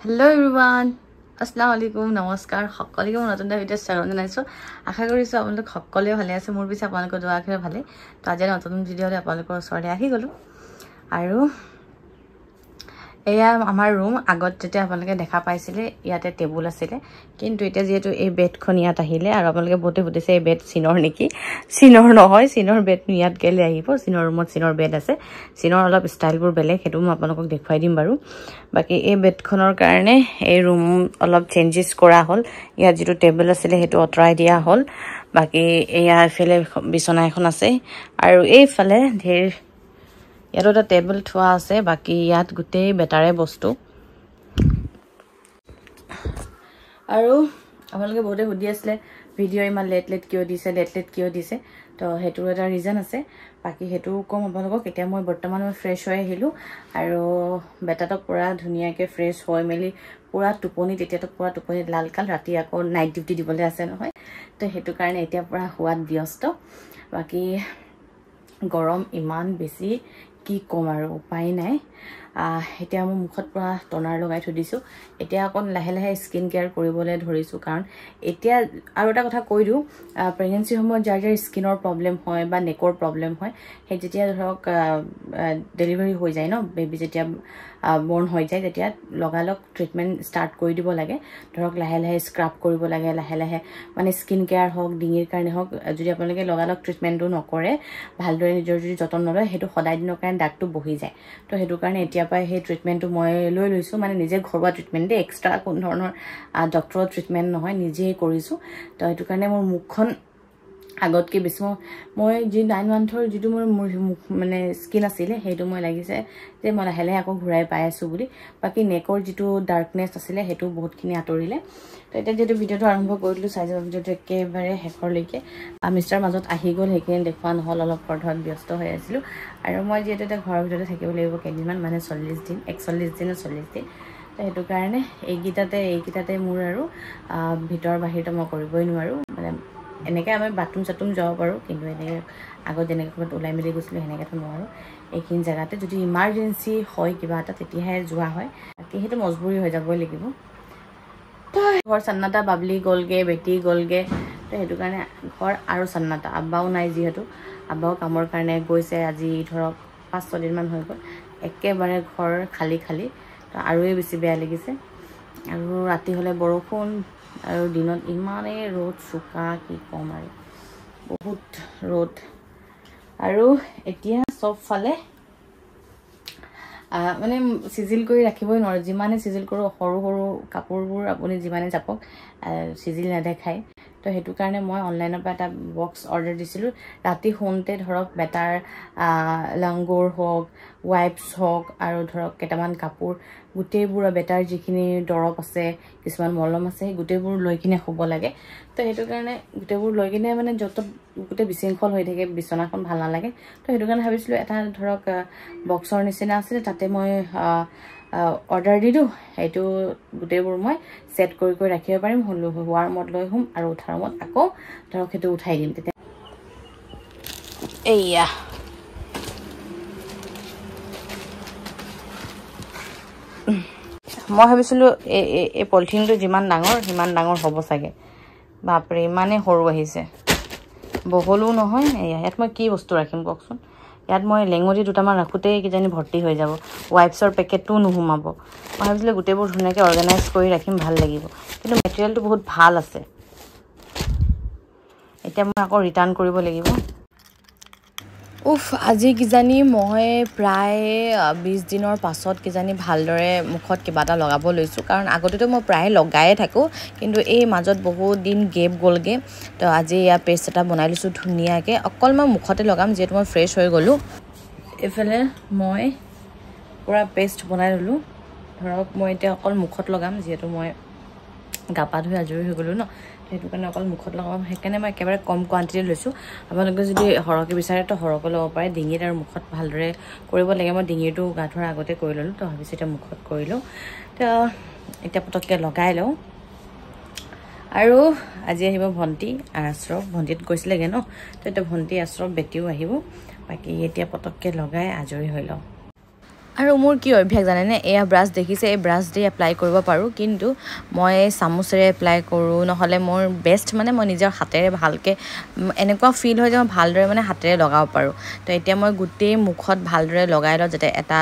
hello' ৰুৱান Aslam আলিকুম নমস্কাৰ সকলোকে মই নতুন এটা ভিডিঅ' শ্বেয়াৰ জনাইছোঁ আশা কৰিছোঁ আপোনালোক সকলোৱে ভালে আছে মোৰ পিছে আপোনালোকৰ দুৱাখেৰে ভালেই তো আজি নতুন ভিডিঅ' হ'লে আপোনালোকৰ ওচৰলৈ আহি গ'লোঁ আৰু এয়া আমাৰ ৰুম আগত যেতিয়া আপোনালোকে দেখা পাইছিলে ইয়াতে টেবুল আছিলে কিন্তু এতিয়া যিহেতু এই বেডখন ইয়াত আহিলে আৰু আপোনালোকে বহুতে সুধিছে এই বেড চীনৰ নেকি চীনৰ নহয় চীনৰ বেডনো ইয়াত গেলে আহিব চীনৰ ৰুমত চীনৰ বেড আছে চীনৰ অলপ ষ্টাইলবোৰ বেলেগ সেইটো মই আপোনালোকক দেখুৱাই দিম বাৰু বাকী এই বেডখনৰ কাৰণে এই ৰুম অলপ চেঞ্জেছ কৰা হ'ল ইয়াত যিটো টেবুল আছিলে সেইটো আঁতৰাই দিয়া হ'ল বাকী এয়া এইফালে বিচনা এখন আছে আৰু এইফালে ধেৰ ইয়াত এটা টেবুল থোৱা আছে বাকী ইয়াত গোটেই বেটাৰে বস্তু আৰু আপোনালোকে বহুতে সুধি আছিলে ভিডিঅ' ইমান লেট লেট কিয় দিছে লেট লেট কিয় দিছে তো সেইটোৰ এটা ৰিজন আছে বাকী সেইটো ক'ম আপোনালোকক এতিয়া মই বৰ্তমান মই ফ্ৰেছ হৈ আহিলোঁ আৰু বেটাটো পূৰা ধুনীয়াকৈ ফ্ৰেছ হৈ মেলি পূৰা টোপনি তেতিয়াতো পূৰা টোপনি লাল কাল ৰাতি আকৌ নাইট ডিউটি দিবলৈ আছে নহয় তো সেইটো কাৰণে এতিয়া পূৰা সোৱাদ ব্যস্ত বাকী গৰম ইমান বেছি কি ক'ম আৰু উপায় নাই এতিয়া মোৰ মুখত পুৰা টনাৰ লগাই থৈ দিছোঁ এতিয়া অকণ লাহে লাহে স্কিন কেয়াৰ কৰিবলৈ ধৰিছোঁ কাৰণ এতিয়া আৰু এটা কথা কৈ দিওঁ প্ৰেগনেঞ্চিৰ সময়ত যাৰ যাৰ স্কিনৰ প্ৰব্লেম হয় বা নেকৰ প্ৰব্লেম হয় সেই যেতিয়া ধৰক ডেলিভাৰী হৈ যায় ন বেবী যেতিয়া বৰ্ণ হৈ যায় তেতিয়া লগালগ ট্ৰিটমেণ্ট ষ্টাৰ্ট কৰি দিব লাগে ধৰক লাহে লাহে স্ক্ৰাব কৰিব লাগে লাহে লাহে মানে স্কিন কেয়াৰ হওক ডিঙিৰ কাৰণে হওক যদি আপোনালোকে লগালগ ট্ৰিটমেণ্টটো নকৰে ভালদৰে নিজৰ যদি যতন নলয় সেইটো সদায় দিনৰ কাৰণে দাগটো বহি যায় তো সেইটো কাৰণে এতিয়া ইয়াৰ পৰাই সেই ট্ৰিটমেণ্টটো মই লৈ লৈছোঁ মানে নিজে ঘৰুৱা ট্ৰিটমেণ্ট দেই এক্সট্ৰা কোনো ধৰণৰ ডক্টৰৰ ট্ৰিটমেণ্ট নহয় নিজেই কৰিছোঁ তো সেইটো কাৰণে মোৰ মুখখন আগতকৈ বেছি মই মই যি নাইন মান্থৰ যিটো মোৰ মোৰ মুখ মানে স্কিন আছিলে সেইটো মই লাগিছে যে মই লাহে লাহে আকৌ ঘূৰাই পাই আছোঁ বুলি বাকী নেকৰ যিটো ডাৰ্কনেছ আছিলে সেইটো বহুতখিনি আঁতৰিলে তো এতিয়া যিহেতু ভিডিঅ'টো আৰম্ভ কৰিলোঁ চাই যাব ভিডিঅ'টো একেবাৰে শেষৰলৈকে মিষ্টাৰ মাজত আহি গ'ল সেইখিনি দেখুওৱা নহ'ল অলপ ফৰ্ধত ব্যস্ত হৈ আছিলোঁ আৰু মই যিহেতু এতিয়া ঘৰৰ ভিতৰতে থাকিব লাগিব কেইদিনমান মানে চল্লিছ দিন একচল্লিছ দিন আৰু চল্লিছ দিন তো সেইটো কাৰণে এইকেইটাতে এইকেইটাতে মোৰ আৰু ভিতৰ বাহিৰতে মই কৰিবই নোৱাৰোঁ মানে এনেকৈ আমি বাথৰুম চাথৰুম যাব পাৰোঁ কিন্তু এনেকৈ আগত যেনেকৈ ক'ৰবাত ওলাই মেলি গৈছিলোঁ সেনেকৈতো নোৱাৰোঁ এইখিনি জেগাতে যদি ইমাৰ্জেঞ্চি হয় কিবা এটা তেতিয়াহে যোৱা হয় বাকী সেইটো মজবুৰি হৈ যাবই লাগিব ঘৰ চান্নাটা বাবলি গ'লগৈ বেটি গ'লগৈ তো সেইটো কাৰণে ঘৰ আৰু চান্নাটা আব্বাও নাই যিহেতু আব্বাও কামৰ কাৰণে গৈছে আজি ধৰক পাঁচ ছদিনমান হৈ গ'ল একেবাৰে ঘৰ খালী খালী তো আৰুৱে বেছি বেয়া লাগিছে আৰু ৰাতি হ'লে বৰষুণ আৰু দিনত ইমানেই ৰ'দ চোকা কি ক'ম আৰু বহুত ৰ'দ আৰু এতিয়া চবফালে মানে চিজিল কৰি ৰাখিবই নোৱাৰোঁ যিমানে চিজিল কৰোঁ সৰু সৰু কাপোৰবোৰ আপুনি যিমানে জাপক চিজিল নেদেখায় তো সেইটো কাৰণে মই অনলাইনৰ পৰা এটা বক্স অৰ্ডাৰ দিছিলোঁ ৰাতি শুওঁতে ধৰক বেটাৰ লংগৰ হওক ৱাইপছ হওক আৰু ধৰক কেইটামান কাপোৰ গোটেইবোৰৰ বেটাৰ যিখিনি দৰৱ আছে কিছুমান মলম আছে সেই গোটেইবোৰ লৈ কিনে শুব লাগে তো সেইটো কাৰণে গোটেইবোৰ লৈ কিনে মানে য'ত গোটেই বিশৃংখল হৈ থাকে বিচনাখন ভাল নালাগে তো সেইটো কাৰণে ভাবিছিলোঁ এটা ধৰক বক্সৰ নিচিনা আছিলে তাতে মই অৰ্ডাৰ দি দিওঁ সেইটো গোটেইবোৰ মই ছেট কৰি কৰি ৰাখিব পাৰিম ৱাৰ্মত লৈ হ'ম আৰু উঠাৰ মত আকৌ ধৰক সেইটো উঠাই দিম তেতিয়া এইয়া মই ভাবিছিলোঁ এই পলিথিনটো যিমান ডাঙৰ সিমান ডাঙৰ হ'ব চাগে বাপৰে ইমানেই সৰু আহিছে বহলো নহয় এয়া ইয়াত মই কি বস্তু ৰাখিম কওকচোন ইয়াত মই লেঙুটি দুটামান ৰাখোঁতেই কিজানি ভৰ্তি হৈ যাব ৱাইপছৰ পেকেটটোও নোসোমাব মই ভাবিছিলোঁ গোটেইবোৰ ধুনীয়াকৈ অৰ্গেনাইজ কৰি ৰাখিম ভাল লাগিব কিন্তু মেটেৰিয়েলটো বহুত ভাল আছে এতিয়া মই আকৌ ৰিটাৰ্ণ কৰিব লাগিব উফ আজি কিজানি মই প্ৰায় বিছ দিনৰ পাছত কিজানি ভালদৰে মুখত কিবা এটা লগাব লৈছোঁ কাৰণ আগতেতো মই প্ৰায় লগায়ে থাকোঁ কিন্তু এই মাজত বহুত দিন গেপ গ'লগৈ তো আজি ইয়াৰ পেষ্ট এটা বনাই লৈছোঁ ধুনীয়াকৈ অকল মই মুখতে লগাম যিহেতু মই ফ্ৰেছ হৈ গ'লোঁ এইফালে মই পূৰা পেষ্ট বনাই ল'লোঁ ধৰক মই এতিয়া অকল মুখত লগাম যিহেতু মই গা পা ধুই আজৰি হৈ গ'লোঁ ন সেইটো কাৰণে অকল মুখত লগাব সেইকাৰণে মই একেবাৰে কম কোৱান্টিটিত লৈছোঁ আপোনালোকে যদি সৰহকৈ বিচাৰে তো সৰহকৈ ল'ব পাৰে ডিঙিত আৰু মুখত ভালদৰে কৰিব লাগে মই ডিঙিটো গা ধোৱাৰ আগতে কৰি ল'লোঁ তো ভাবিছোঁ এতিয়া মুখত কৰি লওঁ তো এতিয়া পটককৈ লগাই লওঁ আৰু আজি আহিব ভণ্টি আশ্ৰফ ভণ্টিত গৈছিলেগৈ ন তো এতিয়া ভণ্টি আশ্ৰফ বেটিও আহিব বাকী এতিয়া পটককৈ লগাই আজৰি হৈ লওঁ আৰু মোৰ কি অভ্যাস জানেনে এয়া ব্ৰাছ দেখিছে এই ব্ৰাছ দি এপ্লাই কৰিব পাৰোঁ কিন্তু মই চামুচেৰে এপ্লাই কৰোঁ নহ'লে মোৰ বেষ্ট মানে মই নিজৰ হাতেৰে ভালকৈ এনেকুৱা ফিল হয় যে মই ভালদৰে মানে হাতেৰে লগাব পাৰোঁ তো এতিয়া মই গোটেই মুখত ভালদৰে লগাই লওঁ যাতে এটা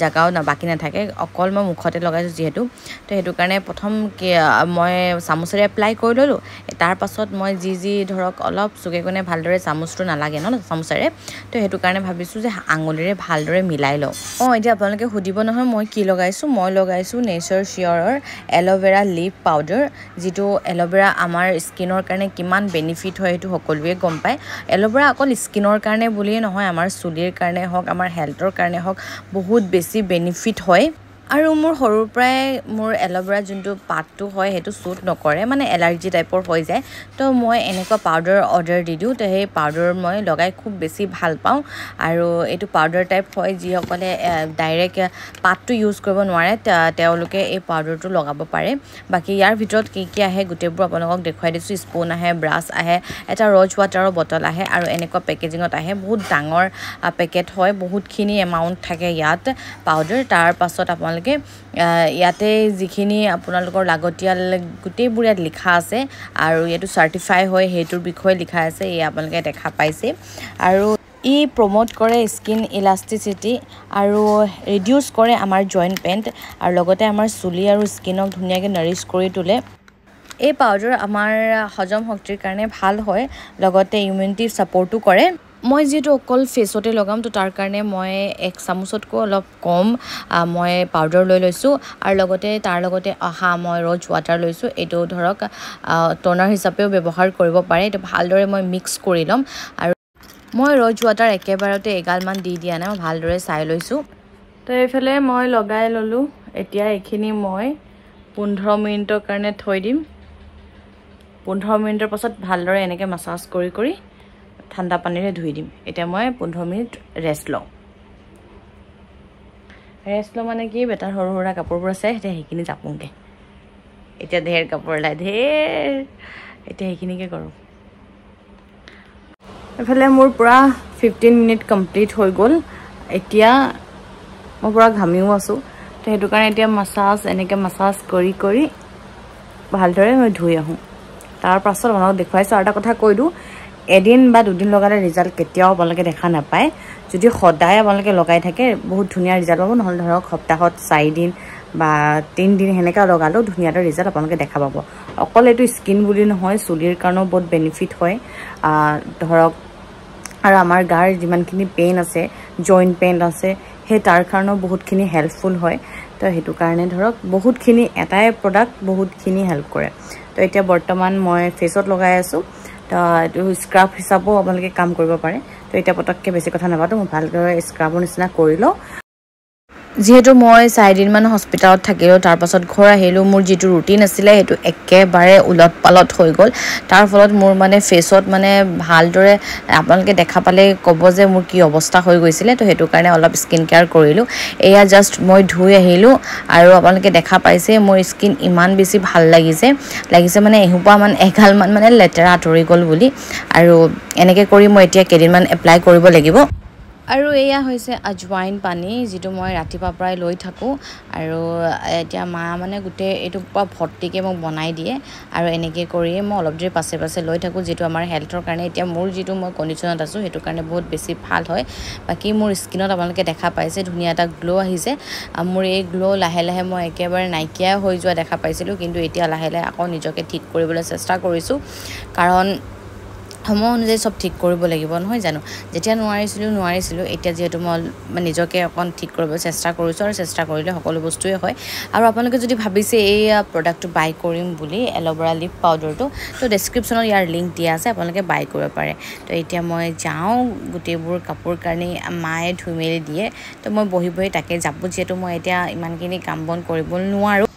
জেগাও বাকী নাথাকে অকল মই মুখতে লগাইছোঁ যিহেতু তো সেইটো কাৰণে প্ৰথম কি মই চামুচেৰে এপ্লাই কৰি ল'লোঁ তাৰপাছত মই যি যি ধৰক অলপ চুকে কোণে ভালদৰে চামুচটো নালাগে ন চামুচেৰে তো সেইটো কাৰণে ভাবিছোঁ যে আঙুলিৰে ভালদৰে মিলাই লওঁ অঁ মই এতিয়া আপোনালোকে সুধিব নহয় মই কি লগাইছোঁ মই লগাইছোঁ নেচাৰ চিয়ৰৰ এল'ভেৰা লিপ পাউডাৰ যিটো এল'ভেৰা আমাৰ স্কিনৰ কাৰণে কিমান বেনিফিট হয় সেইটো সকলোৱে গম পায় এল'ভেৰা অকল স্কিনৰ কাৰণে বুলিয়েই নহয় আমাৰ চুলিৰ কাৰণে হওক আমাৰ হেল্থৰ কাৰণে হওক বহুত বেছি বেনিফিট হয় আৰু মোৰ সৰুৰ পৰাই মোৰ এল'ভেৰা যোনটো পাতটো হয় সেইটো চুট নকৰে মানে এলাৰ্জি টাইপৰ হৈ যায় তো মই এনেকুৱা পাউডাৰ অৰ্ডাৰ দি দিওঁ তো সেই পাউডাৰ মই লগাই খুব বেছি ভাল পাওঁ আৰু এইটো পাউডাৰ টাইপ হয় যিসকলে ডাইৰেক্ট পাতটো ইউজ কৰিব নোৱাৰে তেওঁলোকে এই পাউডাৰটো লগাব পাৰে বাকী ইয়াৰ ভিতৰত কি কি আহে গোটেইবোৰ আপোনালোকক দেখুৱাই দিছোঁ স্পুন আহে ব্ৰাছ আহে এটা ৰজ ৱাটাৰৰ বটল আহে আৰু এনেকুৱা পেকেজিঙত আহে বহুত ডাঙৰ পেকেট হয় বহুতখিনি এমাউণ্ট থাকে ইয়াত পাউডাৰ তাৰপাছত আপোনালোকে আপোনালোকে ইয়াতে যিখিনি আপোনালোকৰ লাগতিয়াল গোটেইবোৰ ইয়াত লিখা আছে আৰু এইটো চাৰ্টিফাই হয় সেইটোৰ বিষয়ে লিখা আছে এই আপোনালোকে দেখা পাইছে আৰু ই প্ৰম'ট কৰে স্কিন ইলাষ্টিচিটি আৰু ৰিডিউচ কৰে আমাৰ জইণ্ট পেণ্ট আৰু লগতে আমাৰ চুলি আৰু স্কিনক ধুনীয়াকৈ নাৰিছ কৰি তোলে এই পাউডাৰ আমাৰ হজম শক্তিৰ কাৰণে ভাল হয় লগতে ইমিউনিটি ছাপৰ্টো কৰে মই যিহেতু অকল ফেচতে লগাম তো তাৰ কাৰণে মই এক চামুচতকৈ অলপ কম মই পাউডাৰ লৈ লৈছোঁ আৰু লগতে তাৰ লগতে অহা মই ৰজ ৱাটাৰ লৈছোঁ এইটো ধৰক টনাৰ হিচাপেও ব্যৱহাৰ কৰিব পাৰে এইটো ভালদৰে মই মিক্স কৰি ল'ম আৰু মই ৰজ ৱাটাৰ একেবাৰতে এগালমান দি দিয়া নাই মই ভালদৰে চাই লৈছোঁ তো এইফালে মই লগাই ল'লোঁ এতিয়া এইখিনি মই পোন্ধৰ মিনিটৰ কাৰণে থৈ দিম পোন্ধৰ মিনিটৰ পাছত ভালদৰে এনেকৈ মাছাজ কৰি কৰি ঠাণ্ডা পানীৰে ধুই দিম এতিয়া মই পোন্ধৰ মিনিট ৰেষ্ট লওঁ ৰেষ্ট লওঁ মানে কি বেটাৰ সৰু সুৰা কাপোৰবোৰ আছে এতিয়া সেইখিনি জাপোগৈ এতিয়া ধেৰ কাপোৰ ওলাই ধেৰ এতিয়া সেইখিনিকে কৰোঁ এইফালে মোৰ পূৰা ফিফটিন মিনিট কমপ্লিট হৈ গ'ল এতিয়া মই পূৰা ঘামিও আছোঁ তো সেইটো কাৰণে এতিয়া মাছাজ এনেকৈ মাছাজ কৰি কৰি ভালদৰে মই ধুই আহোঁ তাৰপাছত পাছত দেখুৱাইছোঁ আৰু এটা কথা কৈ দিওঁ এদিন বা দুদিন লগালে ৰিজাল্ট কেতিয়াও আপোনালোকে দেখা নাপায় যদি সদায় আপোনালোকে লগাই থাকে বহুত ধুনীয়া ৰিজাল্ট পাব নহ'লে ধৰক সপ্তাহত চাৰিদিন বা তিনিদিন সেনেকৈ লগালেও ধুনীয়া এটা ৰিজাল্ট আপোনালোকে দেখা পাব অকল এইটো স্কিন বুলি নহয় চুলিৰ কাৰণেও বহুত বেনিফিট হয় ধৰক আৰু আমাৰ গাৰ যিমানখিনি পেইন আছে জইণ্ট পেইন আছে সেই তাৰ কাৰণেও বহুতখিনি হেল্পফুল হয় তো সেইটো কাৰণে ধৰক বহুতখিনি এটাই প্ৰডাক্ট বহুতখিনি হেল্প কৰে তো এতিয়া বৰ্তমান মই ফেচত লগাই আছোঁ তো এইটো স্ক্ৰাব হিসাবও আপনাদেৰ কাম কৰিব পাৰে তো এতিয়া পটককৈ বেছি কথা নাপাতো মই ভালদৰে স্ক্ৰাবৰ নিচিনা কৰি লওঁ যিহেতু মই চাৰিদিনমান হস্পিটেলত থাকিলোঁ তাৰপাছত ঘৰ আহিলোঁ মোৰ যিটো ৰুটিন আছিলে সেইটো একেবাৰে ওলট পালট হৈ গ'ল তাৰ ফলত মোৰ মানে ফেচত মানে ভালদৰে আপোনালোকে দেখা পালে ক'ব যে মোৰ কি অৱস্থা হৈ গৈছিলে তো সেইটো কাৰণে অলপ স্কিন কেয়াৰ কৰিলোঁ এয়া জাষ্ট মই ধুই আহিলোঁ আৰু আপোনালোকে দেখা পাইছে মোৰ স্কিন ইমান বেছি ভাল লাগিছে লাগিছে মানে এসোপা মান এগালমান মানে লেতেৰা আঁতৰি গ'ল বুলি আৰু এনেকৈ কৰি মই এতিয়া কেইদিনমান এপ্লাই কৰিব লাগিব আৰু এয়া হৈছে আজৱাইন পানী যিটো মই ৰাতিপুৱাৰ পৰাই লৈ থাকোঁ আৰু এতিয়া মা মানে গোটেই এইটো পৰা ভৰ্তিকে মোক বনাই দিয়ে আৰু এনেকৈ কৰিয়ে মই অলপ দেৰি পাছে পাছে লৈ থাকোঁ যিটো আমাৰ হেল্থৰ কাৰণে এতিয়া মোৰ যিটো মই কণ্ডিশ্যনত আছোঁ সেইটো কাৰণে বহুত বেছি ভাল হয় বাকী মোৰ স্কিনত আপোনালোকে দেখা পাইছে ধুনীয়া এটা গ্ল' আহিছে মোৰ এই গ্ল' লাহে লাহে মই একেবাৰে নাইকিয়া হৈ যোৱা দেখা পাইছিলোঁ কিন্তু এতিয়া লাহে লাহে আকৌ নিজকে ঠিক কৰিবলৈ চেষ্টা কৰিছোঁ কাৰণ সময় অনুযায়ী চব ঠিক কৰিব লাগিব নহয় জানো যেতিয়া নোৱাৰিছিলোঁ নোৱাৰিছিলোঁ এতিয়া যিহেতু মই নিজকে অকণ ঠিক কৰিব চেষ্টা কৰিছোঁ আৰু চেষ্টা কৰিলে সকলো বস্তুৱে হয় আৰু আপোনালোকে যদি ভাবিছে এই প্ৰডাক্টটো বাই কৰিম বুলি এল'ভেৰা লিপ পাউডাৰটো তো ডেছক্ৰিপশ্যনত ইয়াৰ লিংক দিয়া আছে আপোনালোকে বাই কৰিব পাৰে তো এতিয়া মই যাওঁ গোটেইবোৰ কাপোৰ কানি মায়ে ধুই মেলি দিয়ে তো মই বহি বহি তাকে যাব যিহেতু মই এতিয়া ইমানখিনি কাম বন কৰিব নোৱাৰোঁ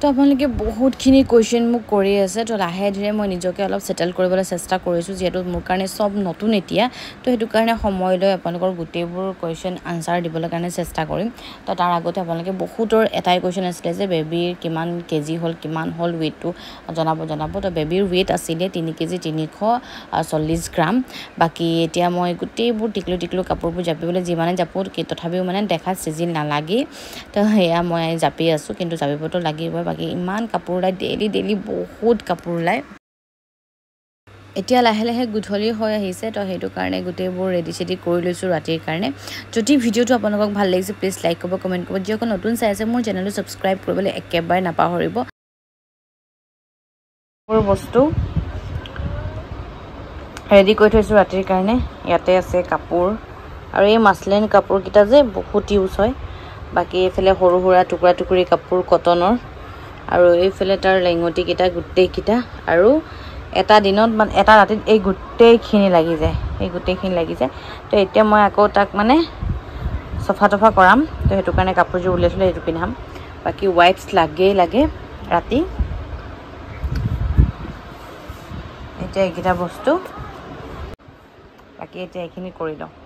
তো আপোনালোকে বহুতখিনি কুৱেশ্যন মোক কৰি আছে তো লাহে ধীৰে মই নিজকে অলপ ছেটেল কৰিবলৈ চেষ্টা কৰিছোঁ যিহেতু মোৰ কাৰণে চব নতুন এতিয়া তো সেইটো কাৰণে সময় লৈ আপোনালোকৰ গোটেইবোৰ কুৱেশ্যন আনচাৰ দিবলৈ কাৰণে চেষ্টা কৰিম তো তাৰ আগতে আপোনালোকে বহুতৰ এটাই কুৱেশ্যন আছিলে যে বেবীৰ কিমান কেজি হ'ল কিমান হ'ল ৱেইটটো জনাব জনাব তো বেবীৰ ৱেইট আছিলে তিনি কেজি তিনিশ চল্লিছ গ্ৰাম বাকী এতিয়া মই গোটেইবোৰ টিকলু টিকলু কাপোৰবোৰ জাপিবলৈ যিমানে জাপোঁ তথাপিও মানে দেখাত চিজিল নালাগে তো সেয়া মই জাপি আছোঁ কিন্তু জাপিবতো লাগিব বাকী ইমান কাপোৰ ওলায় ডেইলি ডেইলি বহুত কাপোৰ ওলায় এতিয়া লাহে লাহে গধূলি হৈ আহিছে তো সেইটো কাৰণে গোটেইবোৰ ৰেডি চেডি কৰি লৈছোঁ ৰাতিৰ কাৰণে যদি ভিডিঅ'টো আপোনালোকক ভাল লাগিছে প্লিজ লাইক কৰিব কমেণ্ট কৰিব যিসকল নতুন চাই আছে মোৰ চেনেলটো ছাবস্ক্ৰাইব কৰিবলৈ একেবাৰে নাপাহৰিব বস্তু ৰেডি কৰি থৈছোঁ ৰাতিৰ কাৰণে ইয়াতে আছে কাপোৰ আৰু এই মাছলেন কাপোৰকেইটা যে বহুত ইউজ হয় বাকী এইফালে সৰু সুৰা টুকুৰা টুকুৰি কাপোৰ কটনৰ আৰু এইফালে তাৰ লেঙতিকেইটা গোটেইকেইটা আৰু এটা দিনত মানে এটা ৰাতিত এই গোটেইখিনি লাগি যায় এই গোটেইখিনি লাগি যায় তো এতিয়া মই আকৌ তাক মানে চফা তফা কৰাম তো সেইটো কাৰণে কাপোৰযোৰ উলিয়াইছিলোঁ সেইটো পিন্ধাম বাকী ৱাইপছ লাগেই লাগে ৰাতি এতিয়া এইকেইটা বস্তু বাকী এতিয়া এইখিনি কৰি লওঁ